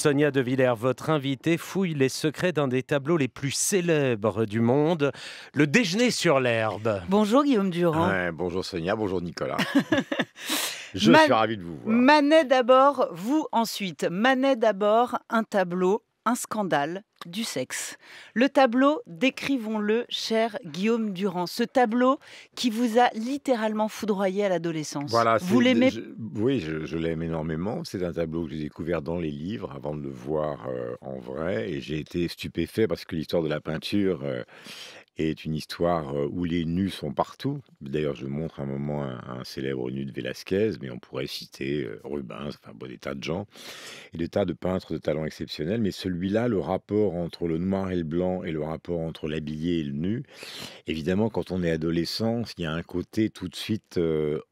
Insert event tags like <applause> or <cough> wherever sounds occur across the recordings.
Sonia De votre invitée, fouille les secrets d'un des tableaux les plus célèbres du monde, le déjeuner sur l'herbe. Bonjour Guillaume Durand. bonjour Sonia, bonjour Nicolas. <laughs> Je suis ravi de vous voir. Manet d'abord, vous ensuite. Manet d'abord, un tableau un scandale du sexe. Le tableau, décrivons-le, cher Guillaume Durand. Ce tableau qui vous a littéralement foudroyé à l'adolescence. Voilà, vous l'aimez Oui, je, l'aime énormément. C'est un tableau que j'ai découvert dans les livres avant de le voir euh, en vrai. Et j'ai été stupéfait parce que l'histoire de la peinture euh, est une histoire où les nus sont partout. D'ailleurs, je montre un moment un, célèbre nu de Velázquez, mais on pourrait citer Rubens, enfin bon, des tas de gens, et des tas de peintres de talent exceptionnel. Mais celui-là, le rapport entre le noir et le blanc et le rapport entre l'habillé et le nu, évidemment, quand on est adolescent, il y a un côté tout de suite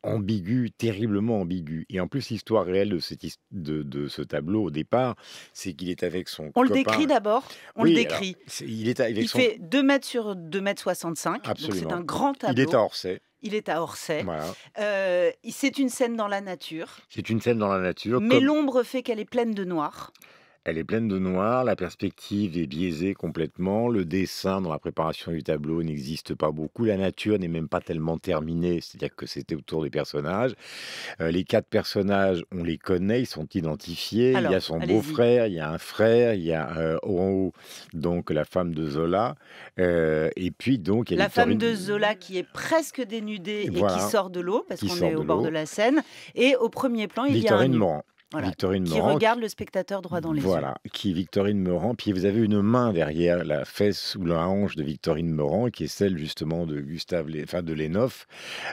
ambigu, terriblement ambigu. Et en plus, l'histoire réelle de, cette, de, ce tableau au départ, c'est qu'il est avec son. On le décrit d'abord. On le décrit. il est il fait 2 mètres sur 2 2 65 Donc c'est un grand tableau. Il est à Orsay. Il est à Orsay. Euh, c'est une scène dans la nature. C'est une scène dans la nature. Mais l'ombre fait qu'elle est pleine de noir. Elle est pleine de noir, la perspective est biaisée complètement, le dessin dans la préparation du tableau n'existe pas beaucoup, la nature n'est même pas tellement terminée, c'est-à-dire que c'était autour des personnages. Euh, les quatre personnages, on les connaît, ils sont identifiés. il y a son beau-frère, il y a un frère, il y a euh, en haut donc la femme de Zola. Euh, et puis donc... la femme de Zola qui est presque dénudée et qui sort de l'eau, parce qu'on est au bord de la Seine. Et au premier plan, il y a... Un qui regarde le spectateur droit dans les yeux. Voilà, qui Victorine Morand. Puis vous avez une main derrière la fesse ou la hanche de Victorine Morand, qui est celle justement de Gustave, enfin de Lénoff,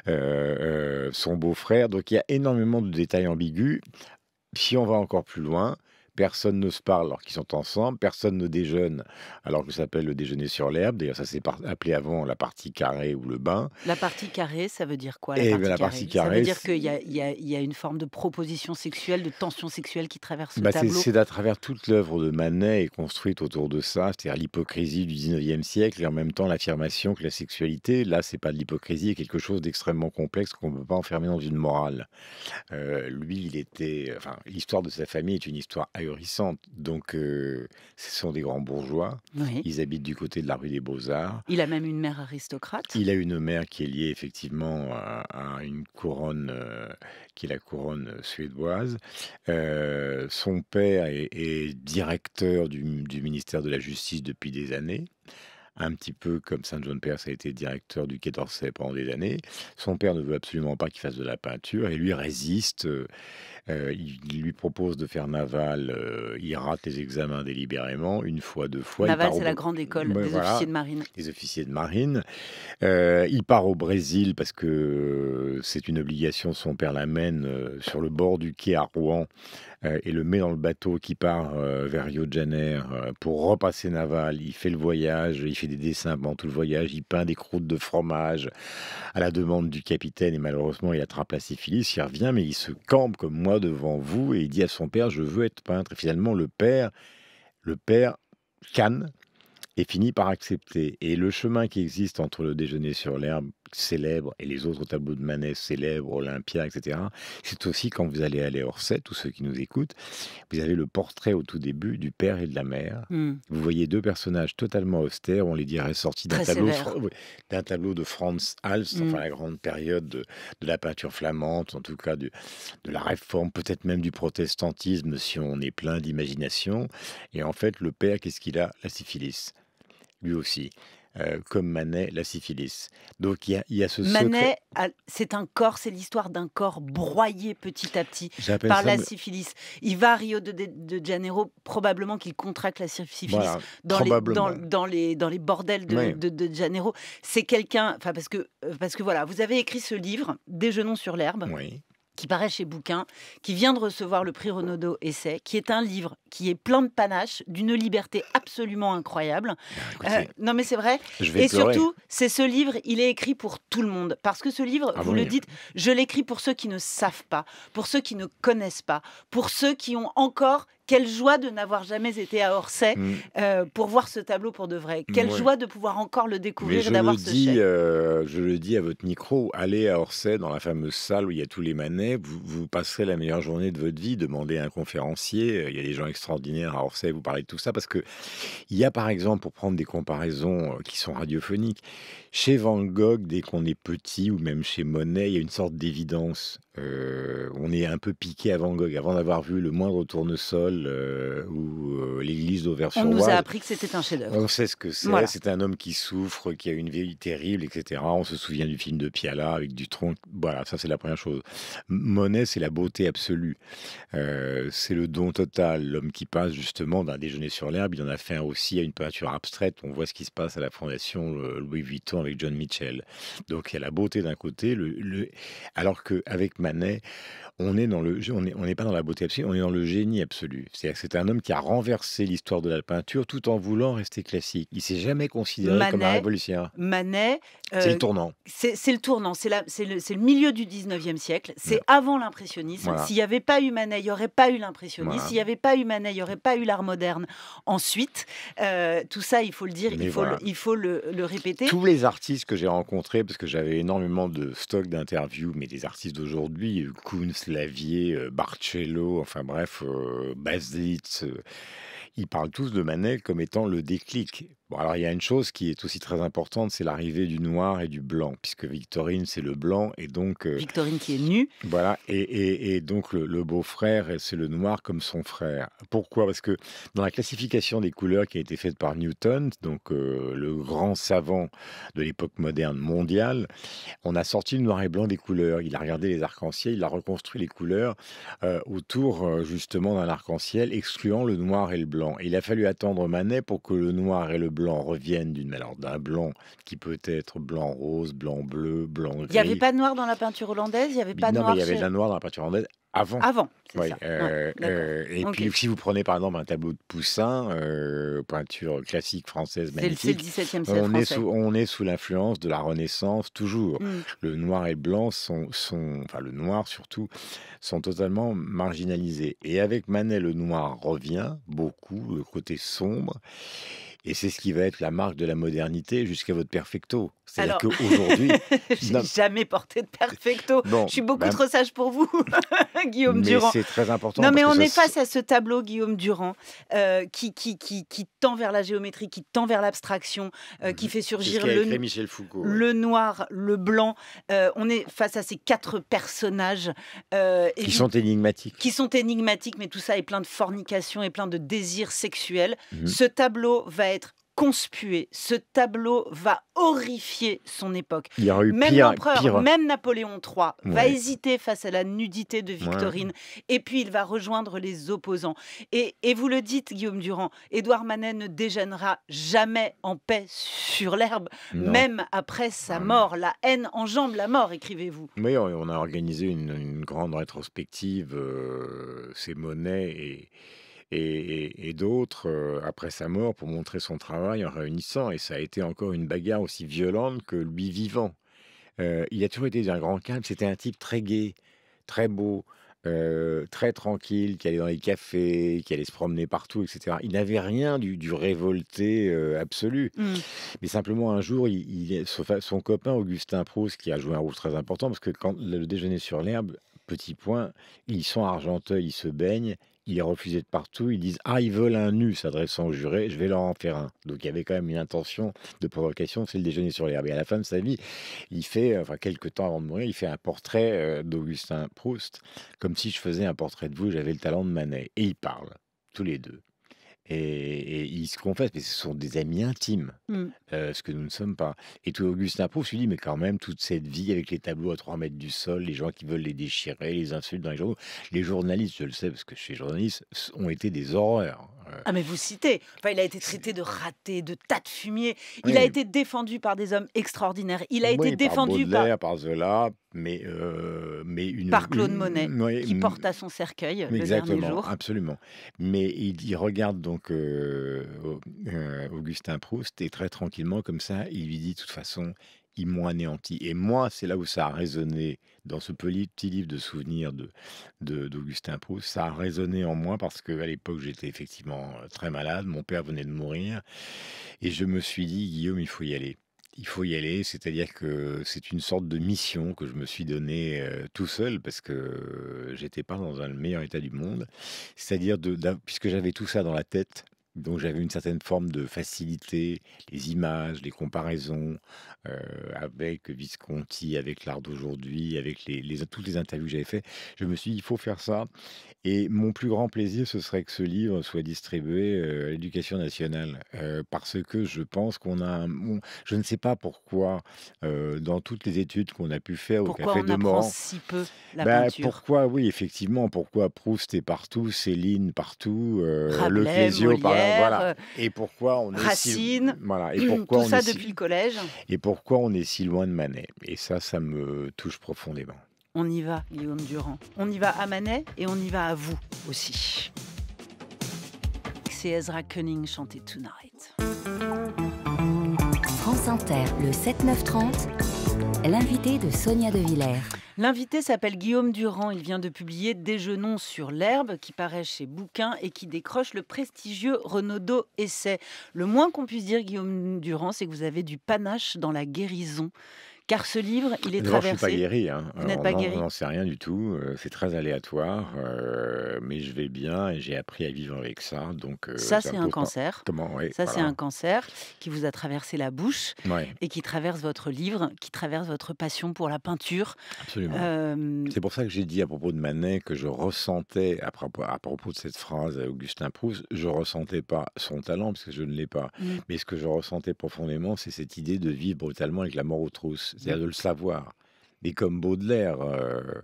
euh, euh, son beau-frère. Donc il y a énormément de détails ambigus. Si on va encore plus loin, personne ne se parle alors qu'ils sont ensemble, personne ne déjeune alors que ça s'appelle le déjeuner sur l'herbe. D'ailleurs, ça s'est appelé avant la partie carrée ou le bain. La partie carrée, ça veut dire quoi La, eh ben, partie, carrée Ça veut dire qu'il y, y, a une forme de proposition sexuelle, de tension sexuelle qui traverse le bah, tableau. C'est à travers toute l'œuvre de Manet est construite autour de ça, c'est-à-dire l'hypocrisie du 19e siècle et en même temps l'affirmation que la sexualité, là, c'est pas de l'hypocrisie, est quelque chose d'extrêmement complexe qu'on ne peut pas enfermer dans une morale. Euh, lui, il était, enfin, l'histoire de sa famille est une histoire donc, euh, ce sont des grands bourgeois. Ils habitent du côté de la rue des Beaux-Arts. Il a même une mère aristocrate. Il a une mère qui est liée effectivement à, une couronne euh, qui est la couronne suédoise. Euh, son père est, directeur du, du ministère de la Justice depuis des années un petit peu comme Saint John Perse a été directeur du Quai d'Orsay pendant des années. Son père ne veut absolument pas qu'il fasse de la peinture et lui résiste. Euh, il lui propose de faire Naval. Euh, il rate les examens délibérément, une fois, deux fois. Naval, c'est la grande école des officiers de marine. Des officiers de marine. Euh, il part au Brésil parce que c'est une obligation. Son père l'amène sur le bord du quai à Rouen et le met dans le bateau qui part vers Rio de Janeiro pour repasser Naval. Il fait le voyage, il fait des dessins pendant tout le voyage, il peint des croûtes de fromage à la demande du capitaine et malheureusement il attrape la syphilis. Il revient, mais il se campe comme moi devant vous et il dit à son père Je veux être peintre. Et finalement, le père, le père canne est fini par accepter. Et le chemin qui existe entre le déjeuner sur l'herbe Célèbre et les autres tableaux de Manet célèbres, Olympia, etc. C'est aussi quand vous allez aller Orsay, tous ceux qui nous écoutent, vous avez le portrait au tout début du père et de la mère. Mmh. Vous voyez deux personnages totalement austères, on les dirait sortis d'un tableau, d'un tableau de Franz Hals, mmh. enfin la grande période de, la peinture flamande, en tout cas de la réforme, peut-être même du protestantisme si on est plein d'imagination. Et en fait, le père, qu'est-ce qu'il a La syphilis lui aussi comme Manet, la syphilis. Donc il y a, ce Manet, c'est un corps, c'est l'histoire d'un corps broyé petit à petit par la syphilis. Il va à Rio de, Janeiro, probablement qu'il contracte la syphilis dans, les, dans, les, dans, bordels de, Janeiro. C'est quelqu'un, parce que, parce que voilà, vous avez écrit ce livre, Déjeunons sur l'herbe. Oui qui paraît chez Bouquin, qui vient de recevoir le prix Renaudot Essai, qui est un livre qui est plein de panache, d'une liberté absolument incroyable. Ah, euh, non mais c'est vrai. et surtout, c'est ce livre, il est écrit pour tout le monde. Parce que ce livre, ah vous le dites, je l'écris pour ceux qui ne savent pas, pour ceux qui ne connaissent pas, pour ceux qui ont encore quelle joie de n'avoir jamais été à Orsay mm. euh, pour voir ce tableau pour de vrai. Quelle joie de pouvoir encore le découvrir, et d'avoir ce dis, euh, Je le dis à votre micro, allez à Orsay dans la fameuse salle où il y a tous les manets, vous, passerez la meilleure journée de votre vie. Demandez à un conférencier, euh, il y a des gens extraordinaires à Orsay, vous parlez de tout ça parce que il y a par exemple, pour prendre des comparaisons qui sont radiophoniques, chez Van Gogh, dès qu'on est petit ou même chez Monet, il y a une sorte d'évidence. on est un peu piqué à Van Gogh avant d'avoir vu le moindre tournesol euh, ou euh, l'église d'Auvers-sur-Oise. On nous a appris que c'était un chef-d'œuvre. On sait ce que c'est. C'est un homme qui souffre, qui a une vie terrible, etc. On se souvient du film de Piala avec du tronc. Voilà, ça c'est la première chose. Monet, c'est la beauté absolue. Euh, c'est le don total. L'homme qui passe justement d'un déjeuner sur l'herbe, il en a fait un aussi à une peinture abstraite. On voit ce qui se passe à la Fondation euh, Louis Vuitton avec John Mitchell. Donc il y a la beauté d'un côté, le, le... alors qu'avec Manet, on on n'est pas dans la beauté absolue, on est dans le génie absolu cest c'est un homme qui a renversé l'histoire de la peinture tout en voulant rester classique. Il s'est jamais considéré comme un révolutionnaire. Manet. Euh, c'est le tournant. C'est le tournant. C'est le, milieu du 19e siècle. C'est avant l'impressionnisme. S'il n'y avait pas eu Manet, il n'y aurait pas eu l'impressionnisme. S'il n'y avait pas eu Manet, il n'y aurait pas eu l'art moderne. Ensuite, euh, tout ça, il faut le dire, il faut, le, répéter. Tous les artistes que j'ai rencontrés, parce que j'avais énormément de stocks d'interviews, mais des artistes d'aujourd'hui, Kunz, Lavier, euh, Barcello, enfin bref, bah, euh, ils parlent tous de Manel comme étant le déclic alors il y a une chose qui est aussi très importante, c'est l'arrivée du noir et du blanc, puisque Victorine, c'est le blanc, et donc... Euh, Victorine qui est nue. Voilà, et, donc le, beau-frère, c'est le noir comme son frère. Pourquoi Parce que dans la classification des couleurs qui a été faite par Newton, donc euh, le grand savant de l'époque moderne mondiale, on a sorti le noir et blanc des couleurs. Il a regardé les arcs-en-ciel, il a reconstruit les couleurs euh, autour justement d'un arc-en-ciel, excluant le noir et le blanc. Et il a fallu attendre Manet pour que le noir et le blanc reviennent d'une alors d'un blanc qui peut être blanc rose, blanc bleu, blanc Il n'y avait pas de noir dans la peinture hollandaise. Il y avait pas de noir. il y avait de la noir dans la peinture hollandaise avant. Avant. ça. Euh, euh, et puis si vous prenez par exemple un tableau de Poussin, euh, peinture classique française magnifique, le 17e, on, est sous, on, est sous, l'influence de la Renaissance toujours. Hmm. Le noir et blanc sont, sont, enfin le noir surtout, sont totalement marginalisés. Et avec Manet, le noir revient beaucoup, le côté sombre. Et c'est ce qui va être la marque de la modernité jusqu'à votre perfecto. C'est-à-dire qu'aujourd'hui. <laughs> je n'ai jamais porté de perfecto. je suis beaucoup ben, trop sage pour vous. <laughs> Guillaume Durand. C'est très important. Non, mais on est face à ce tableau, Guillaume Durand, euh, qui, qui, qui, qui, tend vers la géométrie, qui tend vers l'abstraction, euh, mhm. qui fait surgir le, noir, le blanc. Euh, on est face à ces quatre personnages. qui sont énigmatiques. Qui sont énigmatiques, mais tout ça est plein de fornication et plein de désirs sexuels. Mhm. Ce tableau va être conspué. Ce tableau va horrifier son époque. Il eu même l'empereur, même Napoléon III va hésiter face à la nudité de Victorine. Et puis il va rejoindre les opposants. Et, vous le dites, Guillaume Durand, Édouard Manet ne déjeunera jamais en paix sur l'herbe, même après sa mort. La haine enjambe la mort, écrivez-vous. Oui, on a organisé une, grande rétrospective. Euh, ces monnaies et et, d'autres euh, après sa mort pour montrer son travail en réunissant. Et ça a été encore une bagarre aussi violente que lui vivant. Euh, il a toujours été d'un grand calme. C'était un type très gai, très beau, euh, très tranquille, qui allait dans les cafés, qui allait se promener partout, etc. Il n'avait rien du, révolté absolu. Mmh. Mais simplement, un jour, il, son copain Augustin Proust, qui a joué un rôle très important, parce que quand le déjeuner sur l'herbe, petit point, ils sont Argenteuil, ils se baignent, il est refusé de partout. Ils disent Ah, ils veulent un nu, s'adressant au juré, je vais leur en faire un. Donc il y avait quand même une intention de provocation, c'est le déjeuner sur l'herbe. Et à la fin de sa vie, il fait, euh, enfin, quelques temps avant de mourir, il fait un portrait euh, d'Augustin Proust, comme si je faisais un portrait de vous, j'avais le talent de Manet. Et ils parlent, tous les deux. Et, ils se confessent, mais ce sont des amis intimes, mmh. ce que nous ne sommes pas. Et tout Augustin Proust lui dit, mais quand même, toute cette vie avec les tableaux à 3 mètres du sol, les gens qui veulent les déchirer, les insultes dans les journaux, les journalistes, je le sais parce que je suis journaliste, ont été des horreurs. Ah, mais vous citez. Enfin, il a été traité de raté, de tas de fumier. Il a été défendu par des hommes extraordinaires. Il a été défendu par. par, par Zola, mais, euh, mais une. Par Claude Monet, qui porte à son cercueil exactement, le dernier jour. Absolument. Mais il, regarde donc euh, euh, Augustin Proust et très tranquillement, comme ça, il lui dit de toute façon, ils m'ont anéanti. Et moi, c'est là où ça a résonné dans ce petit livre de souvenirs de, d'Augustin Proust. Ça a résonné en moi parce que à l'époque, j'étais effectivement euh, très malade. Mon père venait de mourir. Et je me suis dit, Guillaume, il faut y aller. Il faut y aller, c'est-à-dire que c'est une sorte de mission que je me suis donnée euh, tout seul parce que j'étais pas dans le meilleur état du monde. C'est-à-dire, puisque j'avais tout ça dans la tête, donc j'avais une certaine forme de facilité, les images, les comparaisons euh, avec Visconti, avec l'art d'aujourd'hui, avec les, toutes les interviews que j'avais fait. Je me suis dit, il faut faire ça. Et mon plus grand plaisir, ce serait que ce livre soit distribué euh, à l'éducation nationale. Euh, parce que je pense qu'on a... Un, je ne sais pas pourquoi, dans toutes les études qu'on a pu faire au Café on de apprend si peu la ben, Pourquoi, oui, effectivement, pourquoi Proust est partout, Céline partout, Rabelais, partout voilà. Euh, et pourquoi on Racine, est si... <clears throat> voilà. et pourquoi tout ça depuis le collège. Et pourquoi on est si loin de Manet Et ça, ça me touche profondément. On y va, Guillaume Durand. On y va à Manet et on y va à vous aussi. C'est Ezra Cunning chanter Tonight. France Inter, le 7-9-30 l'invité de Sonia De Villers. L'invité s'appelle Guillaume Durand. Il vient de publier Déjeunons sur l'herbe, qui paraît chez Bouquin et qui décroche le prestigieux Renaudot Essai. Le moins qu'on puisse dire, Guillaume Durand, c'est que vous avez du panache dans la guérison car ce livre, il est traversé. Je ne pas guéri, hein. vous n'êtes pas guéri. On n'en sait rien du tout, euh, c'est très aléatoire, euh, mais je vais bien et j'ai appris à vivre avec ça. Donc, euh, ça, c'est un cancer. Comment Ça, c'est un cancer qui vous a traversé la bouche et qui traverse votre livre, qui traverse votre passion pour la peinture. Absolument. C'est pour ça que j'ai dit à propos de Manet que je ressentais, à propos, à propos de cette phrase à Augustin Proust, je ressentais pas son talent, parce que je ne l'ai pas. Mm. Mais ce que je ressentais profondément, c'est cette idée de vivre brutalement avec la mort aux trousses c'est-à-dire de mm. le savoir. Mais comme Baudelaire, euh,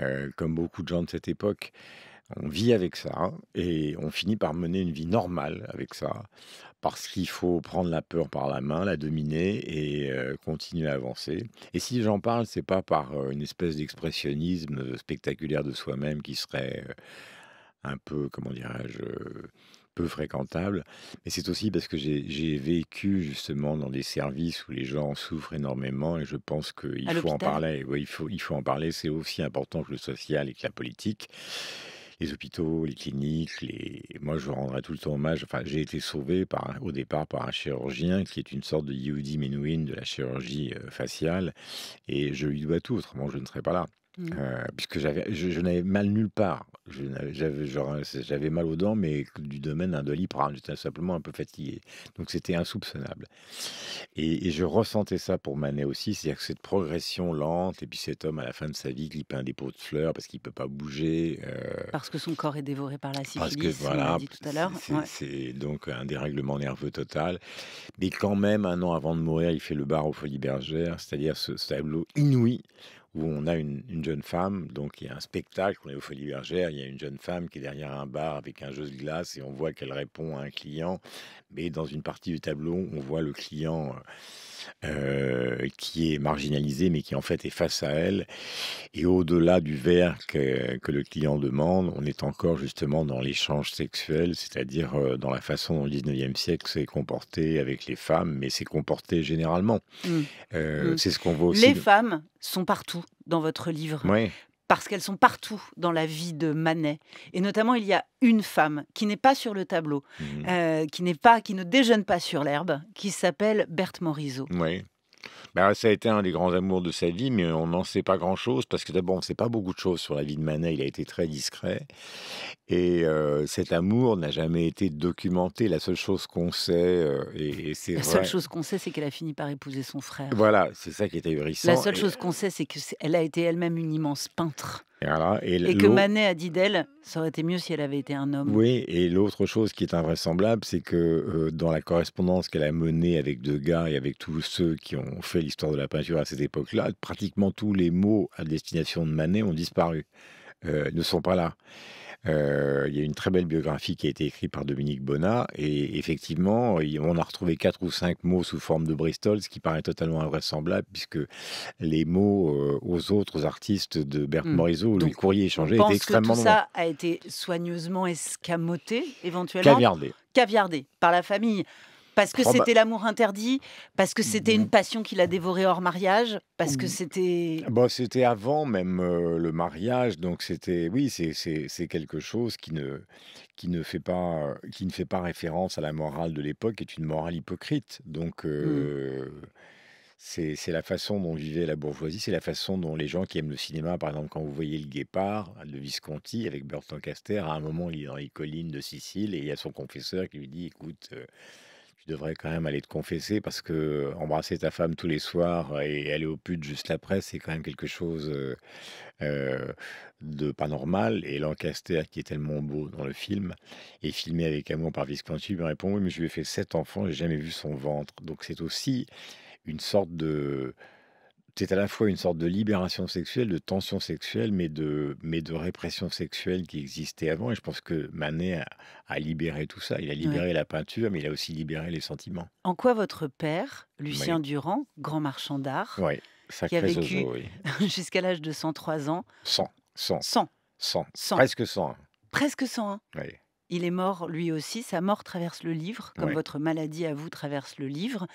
euh, comme beaucoup de gens de cette époque, on vit avec ça et on finit par mener une vie normale avec ça, parce qu'il faut prendre la peur par la main, la dominer et euh, continuer à avancer. Et si j'en parle, c'est pas par une espèce d'expressionnisme spectaculaire de soi-même qui serait un peu, comment dirais-je, peu fréquentable, mais c'est aussi parce que j'ai vécu justement dans des services où les gens souffrent énormément et je pense qu'il faut en parler. Oui, il faut, il faut en parler. C'est aussi important que le social et que la politique les hôpitaux, les cliniques, les... moi je rendrai tout le temps hommage. Enfin, j'ai été sauvé par, au départ par un chirurgien qui est une sorte de Yehudi Menuhin de la chirurgie euh, faciale et je lui dois tout, autrement je ne serais pas là. Mmh. Euh, puisque j'avais, je, n'avais mal nulle part. Euh, j'avais mal aux dents, mais du domaine d'un doliprane. J'étais simplement un peu fatigué. Donc c'était insoupçonnable. Et, je ressentais ça pour Manet aussi, c'est-à-dire que cette progression lente, et puis cet homme à la fin de sa vie qui peint des pots de fleurs parce qu'il ne peut pas bouger. Euh parce que son corps est dévoré par la syphilis, parce que, voilà, à l'heure. C'est donc un dérèglement nerveux total. Mais quand même, un an avant de mourir, il fait le bar au Folies Bergères, c'est-à-dire ce, ce tableau inouï où on a une, jeune femme, donc il y a un spectacle, on est au Folie Bergère, il y a une jeune femme qui est derrière un bar avec un jeu de glace et on voit qu'elle répond à un client, mais dans une partie du tableau, on voit le client... Euh, euh, qui est marginalisée, mais qui en fait est face à elle. Et au-delà du verre que, le client demande, on est encore justement dans l'échange sexuel, c'est-à-dire euh, dans la façon dont le 19e siècle s'est comporté avec les femmes, mais s'est comporté généralement. Mmh. Euh, mmh. C'est ce qu'on voit aussi. Les femmes sont partout dans votre livre. Oui parce qu'elles sont partout dans la vie de Manet. Et notamment, il y a une femme qui n'est pas sur le tableau, mmh euh, qui n'est pas, qui ne déjeune pas sur l'herbe, qui s'appelle Berthe Morisot. Oui. Bah, ça a été un des grands amours de sa vie, mais on n'en sait pas grand-chose parce que d'abord, on ne sait pas beaucoup de choses sur la vie de Manet. Il a été très discret. Et euh, cet amour n'a jamais été documenté. La seule chose qu'on sait, euh, et, c'est La seule chose qu'on sait, c'est qu'elle a fini par épouser son frère. Voilà, c'est ça qui est ahurissant. La seule chose qu'on sait, c'est qu'elle a été elle-même une immense peintre. Et, que Manet a dit d'elle, ça aurait été mieux si elle avait été un homme. Oui, et l'autre chose qui est invraisemblable, c'est que euh, dans la correspondance qu'elle a menée avec Degas et avec tous ceux qui ont fait l'histoire de la peinture à cette époque-là, pratiquement tous les mots à destination de Manet ont disparu. Euh, ne sont pas là. Euh, il y a une très belle biographie qui a été écrite par Dominique Bonnat, et effectivement, on a retrouvé quatre ou cinq mots sous forme de Bristol, ce qui paraît totalement invraisemblable, puisque les mots euh, aux autres artistes de Berthe mmh. Morisot, le courrier échangé, étaient extrêmement ça a été soigneusement escamoté, éventuellement Caviardé. Caviardé par la famille. Parce que oh, bah. c'était l'amour interdit, parce que c'était une mmh. passion qu'il a dévoré hors mariage, parce que mmh. c'était. Bon, bah, c'était avant même euh, le mariage, donc c'était. Oui, c'est quelque chose qui ne, qui, ne fait pas, qui ne fait pas référence à la morale de l'époque, est une morale hypocrite. Donc. Euh, mmh. C'est la façon dont vivait la bourgeoisie, c'est la façon dont les gens qui aiment le cinéma, par exemple, quand vous voyez Le Guépard de Visconti avec Bertrand Caster, à un moment, il est dans les collines de Sicile et il y a son confesseur qui lui dit Écoute, euh, devrais quand même aller te confesser parce que embrasser ta femme tous les soirs et aller au pute juste après, c'est quand même quelque chose de pas normal. Et Lancaster, qui est tellement beau dans le film, est filmé avec amour par Visconti, me répond Oui, mais je lui ai fait sept enfants, j'ai jamais vu son ventre. Donc c'est aussi une sorte de c'est à la fois une sorte de libération sexuelle, de tension sexuelle, mais de, mais de répression sexuelle qui existait avant. Et je pense que Manet a, libéré tout ça. Il a libéré la peinture, mais il a aussi libéré les sentiments. En quoi votre père, Lucien Durand, grand marchand d'art, qui a vécu <laughs> jusqu'à l'âge de 103 ans 100. 100. 100. 100. Presque 100. Presque 100. Hein. Il est mort lui aussi. Sa mort traverse le livre, comme votre maladie à vous traverse le livre.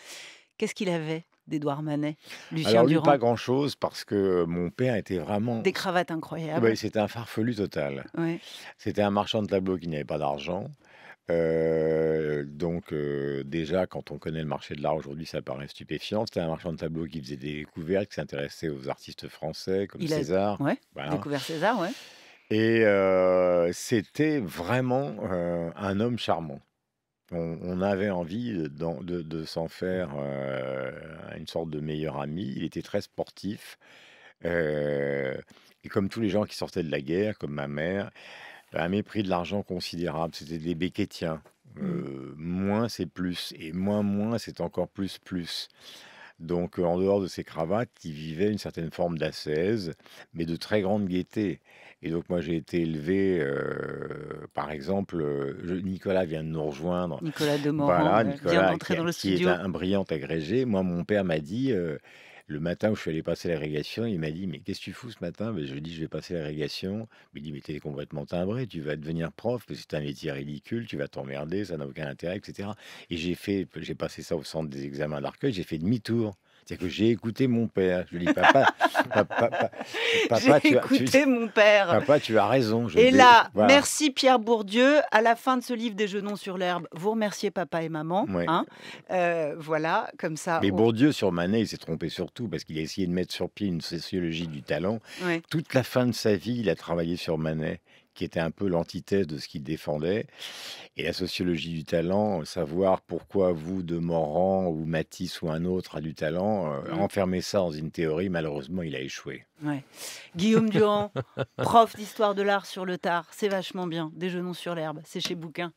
Qu'est-ce qu'il avait d'Edouard Manet lui, pas grand-chose parce que euh, mon père était vraiment. Des cravates incroyables. c'était un farfelu total. C'était un marchand de tableaux qui n'avait pas d'argent. Euh, donc euh, déjà, quand on connaît le marché de l'art aujourd'hui, ça paraît stupéfiant. C'était un marchand de tableaux qui faisait des découvertes, qui s'intéressait aux artistes français comme César. découvert César, ouais. Et c'était vraiment un homme charmant on, avait envie de, s'en mmh. faire euh, une sorte de meilleur ami. Il était très sportif. Euh, et comme tous les gens qui sortaient de la guerre, comme ma mère, un bah, mépris de l'argent considérable. C'était des béquetiens. Mmh. Euh, moins c'est plus, et moins moins c'est encore plus plus. Donc, en dehors de ces cravates, il vivait une certaine forme d'assaise, mais de très grande gaieté. Et donc, moi, j'ai été élevé, euh, par exemple, euh, Nicolas vient de nous rejoindre. Nicolas de Morand, euh, vient d'entrer dans le est un, brillant agrégé. Moi, mon père m'a dit le matin où je suis allé passer l'irrigation, il m'a dit Mais qu'est-ce que tu fous ce matin ben, Je lui ai dit Je vais passer l'irrigation. Il m'a dit Mais t'es complètement timbré, tu vas devenir prof, c'est un métier ridicule, tu vas t'emmerder, ça n'a aucun intérêt, etc. Et j'ai fait, j'ai passé ça au centre des examens d'Arcueil, j'ai fait demi-tour. C'est que j'ai écouté mon père. Je lui dis, papa, <laughs> papa, papa, écouté mon père. Papa, tu as raison. et là, merci Pierre Bourdieu. À la fin de ce livre, Des Déjeunons sur l'herbe, vous remerciez papa et maman. Hein. Euh, voilà, comme ça. Mais Bourdieu, sur Manet, il s'est trompé surtout parce qu'il a essayé de mettre sur pied une sociologie du talent. Toute la fin de sa vie, il a travaillé sur Manet qui était un peu l'antithèse de ce qu'il défendait. Et la sociologie du talent, euh, savoir pourquoi vous, de Morand ou Matisse ou un autre a du talent, euh, mmh. enfermer ça dans une théorie, malheureusement, il a échoué. Guillaume Durand, <laughs> prof d'histoire de l'art sur le tard, c'est vachement bien. Déjeunons sur l'herbe, c'est chez Bouquin.